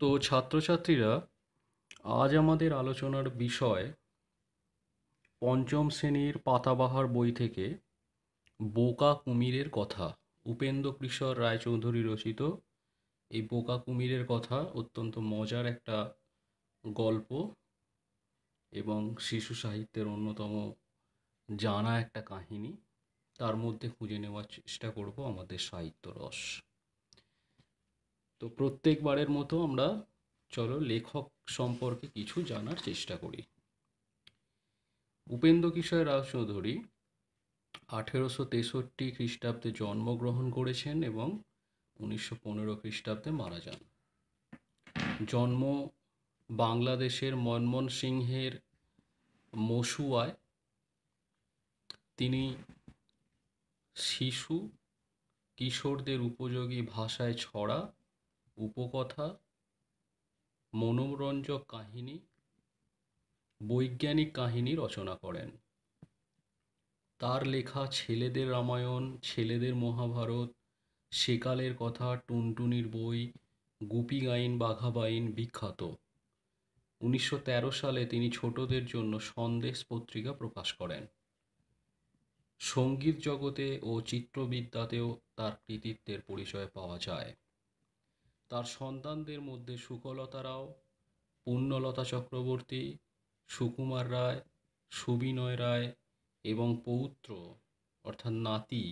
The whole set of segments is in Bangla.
তো ছাত্রছাত্রীরা আজ আমাদের আলোচনার বিষয় পঞ্চম শ্রেণীর পাতাবাহার বই থেকে বোকা কুমিরের কথা উপেন্দ্র কিশোর রায়চৌধুরী রচিত এই বোকা কুমিরের কথা অত্যন্ত মজার একটা গল্প এবং শিশু সাহিত্যের অন্যতম জানা একটা কাহিনী তার মধ্যে খুঁজে নেওয়ার চেষ্টা করব আমাদের সাহিত্য রস তো প্রত্যেকবারের মতো আমরা চলো লেখক সম্পর্কে কিছু জানার চেষ্টা করি উপেন্দ্র কিশোর রাজচৌধুরী আঠেরোশো তেষট্টি খ্রিস্টাব্দে জন্মগ্রহণ করেছেন এবং উনিশশো পনেরো খ্রিস্টাব্দে মারা যান জন্ম বাংলাদেশের মনমোহন সিংহের মসুয়ায় তিনি শিশু কিশোরদের উপযোগী ভাষায় ছড়া উপকথা মনোরঞ্জক কাহিনী বৈজ্ঞানিক কাহিনী রচনা করেন তার লেখা ছেলেদের রামায়ণ ছেলেদের মহাভারত সেকালের কথা টুনটুনির বই গুপি গাইন বাঘা বাইন বিখ্যাত উনিশশো সালে তিনি ছোটদের জন্য সন্দেশ পত্রিকা প্রকাশ করেন সঙ্গীত জগতে ও চিত্রবিদ্যাতেও তার কৃতিত্বের পরিচয় পাওয়া যায় তার সন্তানদের মধ্যে সুকলতা রাও পুণ্যলতা চক্রবর্তী সুকুমার রায় সুবিনয় রায় এবং পৌত্র অর্থাৎ নাতি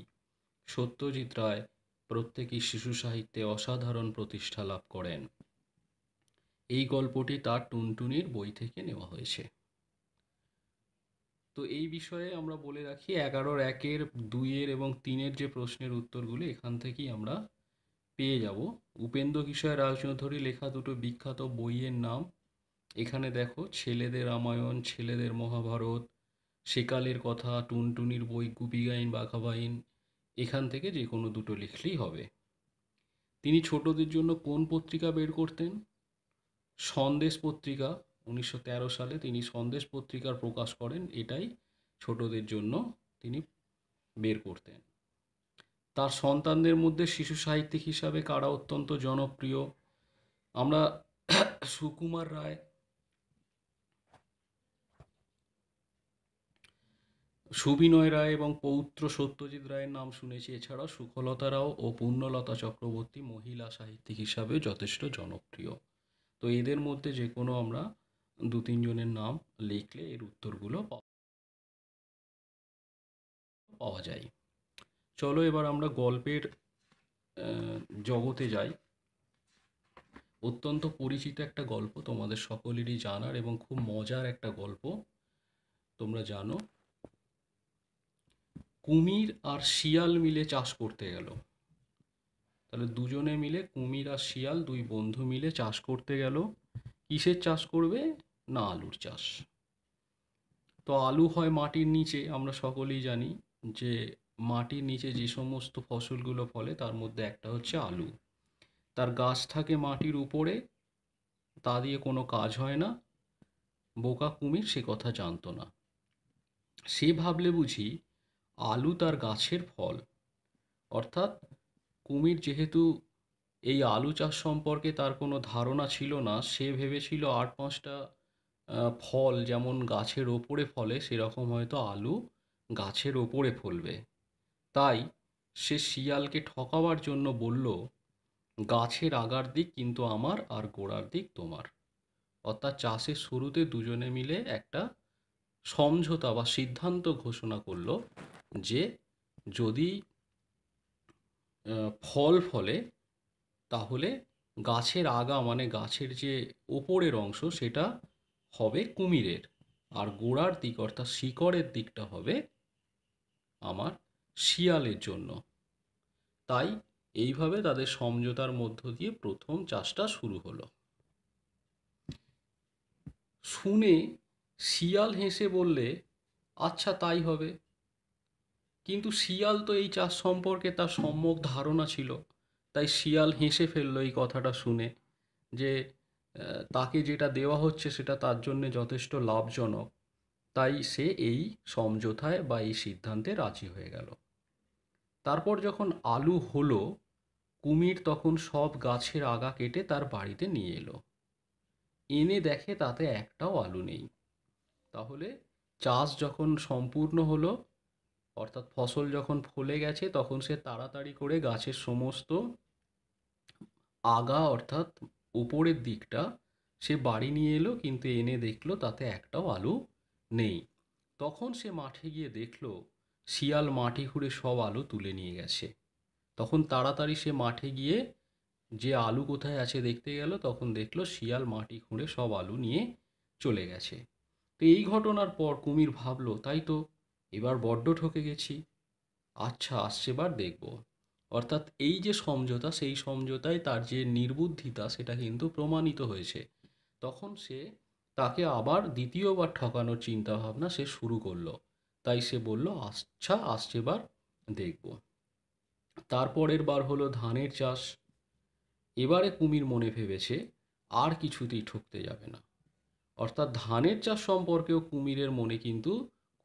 সত্যজিৎ রায় প্রত্যেকেই শিশু সাহিত্যে অসাধারণ প্রতিষ্ঠা লাভ করেন এই গল্পটি তার টুনটুনির বই থেকে নেওয়া হয়েছে তো এই বিষয়ে আমরা বলে রাখি এগারোর একের দুইয়ের এবং তিনের যে প্রশ্নের উত্তরগুলি এখান থেকেই আমরা পেয়ে যাব উপেন্দ্র কিশোর রাজচৌধুরী লেখা দুটো বিখ্যাত বইয়ের নাম এখানে দেখো ছেলেদের রামায়ণ ছেলেদের মহাভারত সেকালের কথা টুনটুনির বই গুপিগাইন বাঘাবাইন এখান থেকে যে কোনো দুটো লিখলেই হবে তিনি ছোটদের জন্য কোন পত্রিকা বের করতেন সন্দেশ পত্রিকা উনিশশো সালে তিনি সন্দেশ পত্রিকার প্রকাশ করেন এটাই ছোটদের জন্য তিনি বের করতেন তার সন্তানদের মধ্যে শিশু সাহিত্যিক হিসাবে কারা অত্যন্ত জনপ্রিয় আমরা সুকুমার রায় সুবিনয় রায় এবং পৌত্র সত্যজিৎ রায়ের নাম শুনেছি এছাড়াও সুখলতা রাও ও পূর্ণলতা চক্রবর্তী মহিলা সাহিত্যিক হিসাবে যথেষ্ট জনপ্রিয় তো এদের মধ্যে যে কোনো আমরা দু তিনজনের নাম লিখলে এর উত্তরগুলো পাওয়া যায় চলো এবার আমরা গল্পের জগতে যাই অত্যন্ত পরিচিত একটা গল্প তোমাদের সকলেরই জানার এবং খুব মজার একটা গল্প তোমরা জানো কুমির আর শিয়াল মিলে চাষ করতে গেল তাহলে দুজনে মিলে কুমির আর শিয়াল দুই বন্ধু মিলে চাষ করতে গেল কিসের চাষ করবে না আলুর চাষ তো আলু হয় মাটির নিচে আমরা সকলেই জানি যে মাটির নিচে যে সমস্ত ফসলগুলো ফলে তার মধ্যে একটা হচ্ছে আলু তার গাছ থাকে মাটির উপরে তা দিয়ে কোনো কাজ হয় না বোকা কুমির সে কথা জানতো না সে ভাবলে বুঝি আলু তার গাছের ফল অর্থাৎ কুমির যেহেতু এই আলু চাষ সম্পর্কে তার কোনো ধারণা ছিল না সে ভেবেছিল আট পাঁচটা ফল যেমন গাছের ওপরে ফলে সেরকম হয়তো আলু গাছের ওপরে ফলবে তাই সে শিয়ালকে ঠকাবার জন্য বলল গাছের আগার দিক কিন্তু আমার আর গোড়ার দিক তোমার অর্থাৎ চাষের শুরুতে দুজনে মিলে একটা সমঝোতা বা সিদ্ধান্ত ঘোষণা করলো যে যদি ফল ফলে তাহলে গাছের আগা মানে গাছের যে ওপরের অংশ সেটা হবে কুমিরের আর গোড়ার দিক অর্থাৎ শিকড়ের দিকটা হবে আমার শিয়ালের জন্য তাই এইভাবে তাদের সমঝোতার মধ্য দিয়ে প্রথম চাষটা শুরু হলো শুনে শিয়াল হেসে বললে আচ্ছা তাই হবে কিন্তু শিয়াল তো এই চাষ সম্পর্কে তার সম্যক ধারণা ছিল তাই শিয়াল হেসে ফেললো এই কথাটা শুনে যে তাকে যেটা দেওয়া হচ্ছে সেটা তার জন্য যথেষ্ট লাভজনক তাই সে এই সমঝোতায় বা এই সিদ্ধান্তে রাজি হয়ে গেল তারপর যখন আলু হলো কুমির তখন সব গাছের আগা কেটে তার বাড়িতে নিয়ে এলো এনে দেখে তাতে একটাও আলু নেই তাহলে চাষ যখন সম্পূর্ণ হলো অর্থাৎ ফসল যখন ফলে গেছে তখন সে তাড়াতাড়ি করে গাছের সমস্ত আগা অর্থাৎ উপরের দিকটা সে বাড়ি নিয়ে এলো কিন্তু এনে দেখলো তাতে একটাও আলু নেই তখন সে মাঠে গিয়ে দেখলো শিয়াল মাটি খুঁড়ে সব আলু তুলে নিয়ে গেছে তখন তাড়াতাড়ি সে মাঠে গিয়ে যে আলু কোথায় আছে দেখতে গেল তখন দেখলো শিয়াল মাটি খুঁড়ে সব আলু নিয়ে চলে গেছে তো এই ঘটনার পর কুমির ভাবলো তাই তো এবার বড্ড ঠকে গেছি আচ্ছা আসছেবার দেখব অর্থাৎ এই যে সমঝোতা সেই সমঝোতায় তার যে নির্বুদ্ধিতা সেটা কিন্তু প্রমাণিত হয়েছে তখন সে তাকে আবার দ্বিতীয়বার ঠকানোর চিন্তাভাবনা সে শুরু করলো তাই সে বলল আচ্ছা আসছে বার দেখব তারপরের বার হলো ধানের চাষ এবারে কুমির মনে ভেবেছে আর কিছুতেই ঠকতে যাবে না অর্থাৎ ধানের চাষ সম্পর্কেও কুমিরের মনে কিন্তু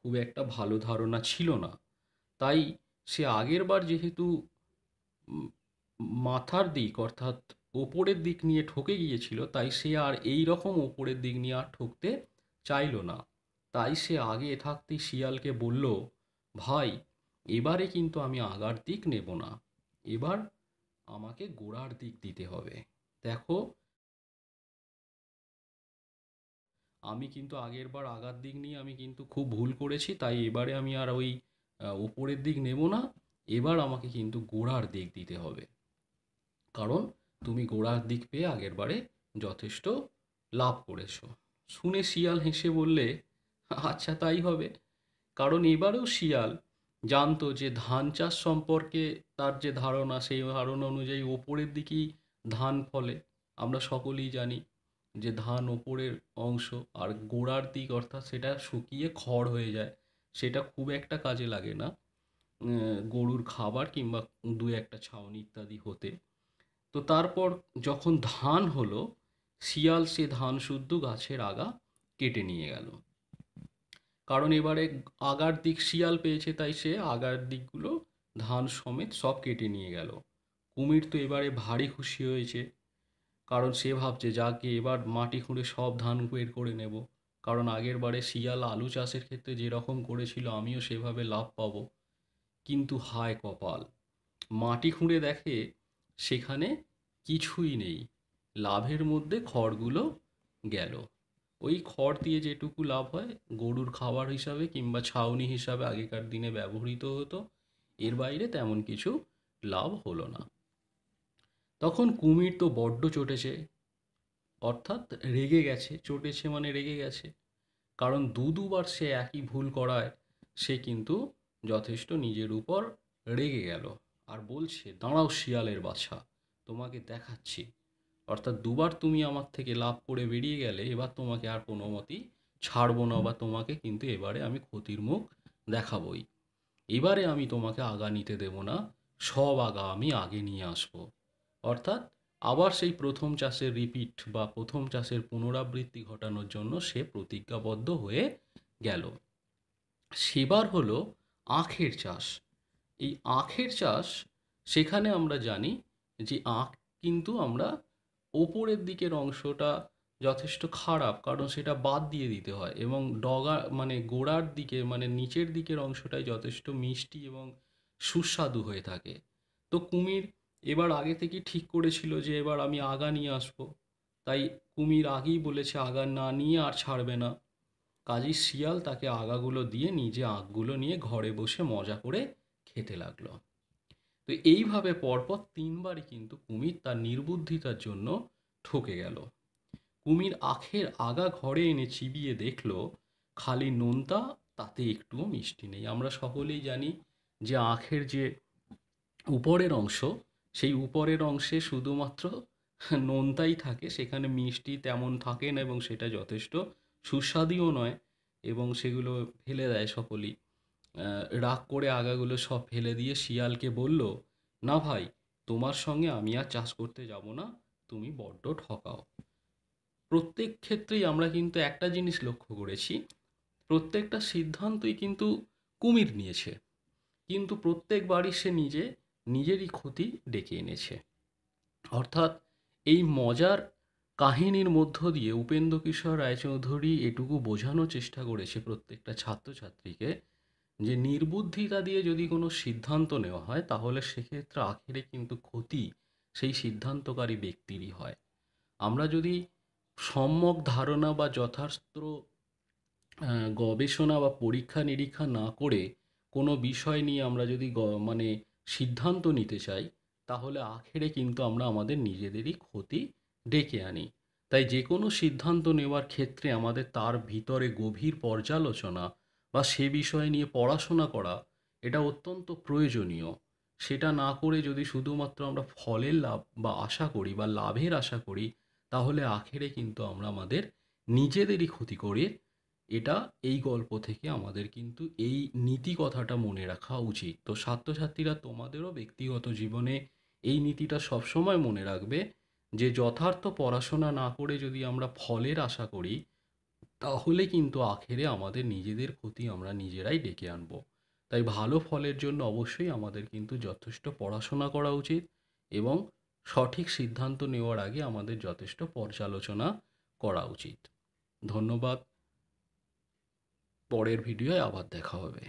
খুব একটা ভালো ধারণা ছিল না তাই সে আগের বার যেহেতু মাথার দিক অর্থাৎ ওপরের দিক নিয়ে ঠকে গিয়েছিল তাই সে আর এই রকম ওপরের দিক নিয়ে আর ঠকতে চাইল না তাই সে আগে থাকতে শিয়ালকে বলল ভাই এবারে কিন্তু আমি আগার দিক নেব না এবার আমাকে গোড়ার দিক দিতে হবে দেখো আমি কিন্তু আগের বার আগার দিক নিয়ে আমি কিন্তু খুব ভুল করেছি তাই এবারে আমি আর ওই ওপরের দিক নেব না এবার আমাকে কিন্তু গোড়ার দিক দিতে হবে কারণ তুমি গোড়ার দিক পেয়ে আগের বারে যথেষ্ট লাভ করেছো শুনে শিয়াল হেসে বললে আচ্ছা তাই হবে কারণ এবারেও শিয়াল জানতো যে ধান চাষ সম্পর্কে তার যে ধারণা সেই ধারণা অনুযায়ী ওপরের দিকেই ধান ফলে আমরা সকলেই জানি যে ধান ওপরের অংশ আর গোড়ার দিক অর্থাৎ সেটা শুকিয়ে খড় হয়ে যায় সেটা খুব একটা কাজে লাগে না গরুর খাবার কিংবা দু একটা ছাউনি ইত্যাদি হতে তো তারপর যখন ধান হলো শিয়াল সে ধান শুদ্ধ গাছের আগা কেটে নিয়ে গেল কারণ এবারে আগার দিক শিয়াল পেয়েছে তাই সে আগার দিকগুলো ধান সমেত সব কেটে নিয়ে গেল কুমির তো এবারে ভারী খুশি হয়েছে কারণ সে ভাবছে যাকে এবার মাটি খুঁড়ে সব ধান বের করে নেব কারণ আগের বারে শিয়াল আলু চাষের ক্ষেত্রে যেরকম করেছিল আমিও সেভাবে লাভ পাবো কিন্তু হায় কপাল মাটি খুঁড়ে দেখে সেখানে কিছুই নেই লাভের মধ্যে খড়গুলো গেল ওই খড় দিয়ে যেটুকু লাভ হয় গরুর খাবার হিসাবে কিংবা ছাউনি হিসাবে আগেকার দিনে ব্যবহৃত হতো এর বাইরে তেমন কিছু লাভ হলো না তখন কুমির তো বড্ড চটেছে অর্থাৎ রেগে গেছে চটেছে মানে রেগে গেছে কারণ দু দুবার সে একই ভুল করায় সে কিন্তু যথেষ্ট নিজের উপর রেগে গেল আর বলছে দাঁড়াও শিয়ালের বাছা তোমাকে দেখাচ্ছি অর্থাৎ দুবার তুমি আমার থেকে লাভ করে বেরিয়ে গেলে এবার তোমাকে আর কোনো মতেই ছাড়বো না বা তোমাকে কিন্তু এবারে আমি ক্ষতির মুখ দেখাবই এবারে আমি তোমাকে আগা নিতে দেবো না সব আগা আমি আগে নিয়ে আসব অর্থাৎ আবার সেই প্রথম চাষের রিপিট বা প্রথম চাষের পুনরাবৃত্তি ঘটানোর জন্য সে প্রতিজ্ঞাবদ্ধ হয়ে গেল সেবার হলো আখের চাষ এই আখের চাষ সেখানে আমরা জানি যে আখ কিন্তু আমরা ওপরের দিকের অংশটা যথেষ্ট খারাপ কারণ সেটা বাদ দিয়ে দিতে হয় এবং ডগা মানে গোড়ার দিকে মানে নিচের দিকের অংশটাই যথেষ্ট মিষ্টি এবং সুস্বাদু হয়ে থাকে তো কুমির এবার আগে থেকে ঠিক করেছিল যে এবার আমি আগা নিয়ে আসব তাই কুমির আগেই বলেছে আগা না নিয়ে আর ছাড়বে না কাজী শিয়াল তাকে আগাগুলো দিয়ে নিজে আগগুলো নিয়ে ঘরে বসে মজা করে খেতে লাগলো তো এইভাবে পরপর তিনবারই কিন্তু কুমির তার নির্বুদ্ধিতার জন্য ঠকে গেল কুমির আখের আগা ঘরে এনে চিবিয়ে দেখল খালি নোনতা তাতে একটুও মিষ্টি নেই আমরা সকলেই জানি যে আখের যে উপরের অংশ সেই উপরের অংশে শুধুমাত্র নোনতাই থাকে সেখানে মিষ্টি তেমন থাকে না এবং সেটা যথেষ্ট সুস্বাদুও নয় এবং সেগুলো ফেলে দেয় সকলেই রাগ করে আগাগুলো সব ফেলে দিয়ে শিয়ালকে বলল না ভাই তোমার সঙ্গে আমি আর চাষ করতে যাব না তুমি বড্ড ঠকাও প্রত্যেক ক্ষেত্রেই আমরা কিন্তু একটা জিনিস লক্ষ্য করেছি প্রত্যেকটা সিদ্ধান্তই কিন্তু কুমির নিয়েছে কিন্তু প্রত্যেকবারই সে নিজে নিজেরই ক্ষতি ডেকে এনেছে অর্থাৎ এই মজার কাহিনীর মধ্য দিয়ে উপেন্দ্র কিশোর রায়চৌধুরী এটুকু বোঝানোর চেষ্টা করেছে প্রত্যেকটা ছাত্রছাত্রীকে যে নির্বুদ্ধিতা দিয়ে যদি কোনো সিদ্ধান্ত নেওয়া হয় তাহলে সেক্ষেত্রে আখেরে কিন্তু ক্ষতি সেই সিদ্ধান্তকারী ব্যক্তিরই হয় আমরা যদি সম্যক ধারণা বা যথার্থ গবেষণা বা পরীক্ষা নিরীক্ষা না করে কোনো বিষয় নিয়ে আমরা যদি মানে সিদ্ধান্ত নিতে চাই তাহলে আখেরে কিন্তু আমরা আমাদের নিজেদেরই ক্ষতি ডেকে আনি তাই যে কোনো সিদ্ধান্ত নেওয়ার ক্ষেত্রে আমাদের তার ভিতরে গভীর পর্যালোচনা বা সে বিষয় নিয়ে পড়াশোনা করা এটা অত্যন্ত প্রয়োজনীয় সেটা না করে যদি শুধুমাত্র আমরা ফলের লাভ বা আশা করি বা লাভের আশা করি তাহলে আখেরে কিন্তু আমরা আমাদের নিজেদেরই ক্ষতি করে এটা এই গল্প থেকে আমাদের কিন্তু এই নীতি কথাটা মনে রাখা উচিত তো ছাত্রছাত্রীরা তোমাদেরও ব্যক্তিগত জীবনে এই নীতিটা সবসময় মনে রাখবে যে যথার্থ পড়াশোনা না করে যদি আমরা ফলের আশা করি তাহলে কিন্তু আখেরে আমাদের নিজেদের ক্ষতি আমরা নিজেরাই ডেকে আনব তাই ভালো ফলের জন্য অবশ্যই আমাদের কিন্তু যথেষ্ট পড়াশোনা করা উচিত এবং সঠিক সিদ্ধান্ত নেওয়ার আগে আমাদের যথেষ্ট পর্যালোচনা করা উচিত ধন্যবাদ পরের ভিডিওয় আবার দেখা হবে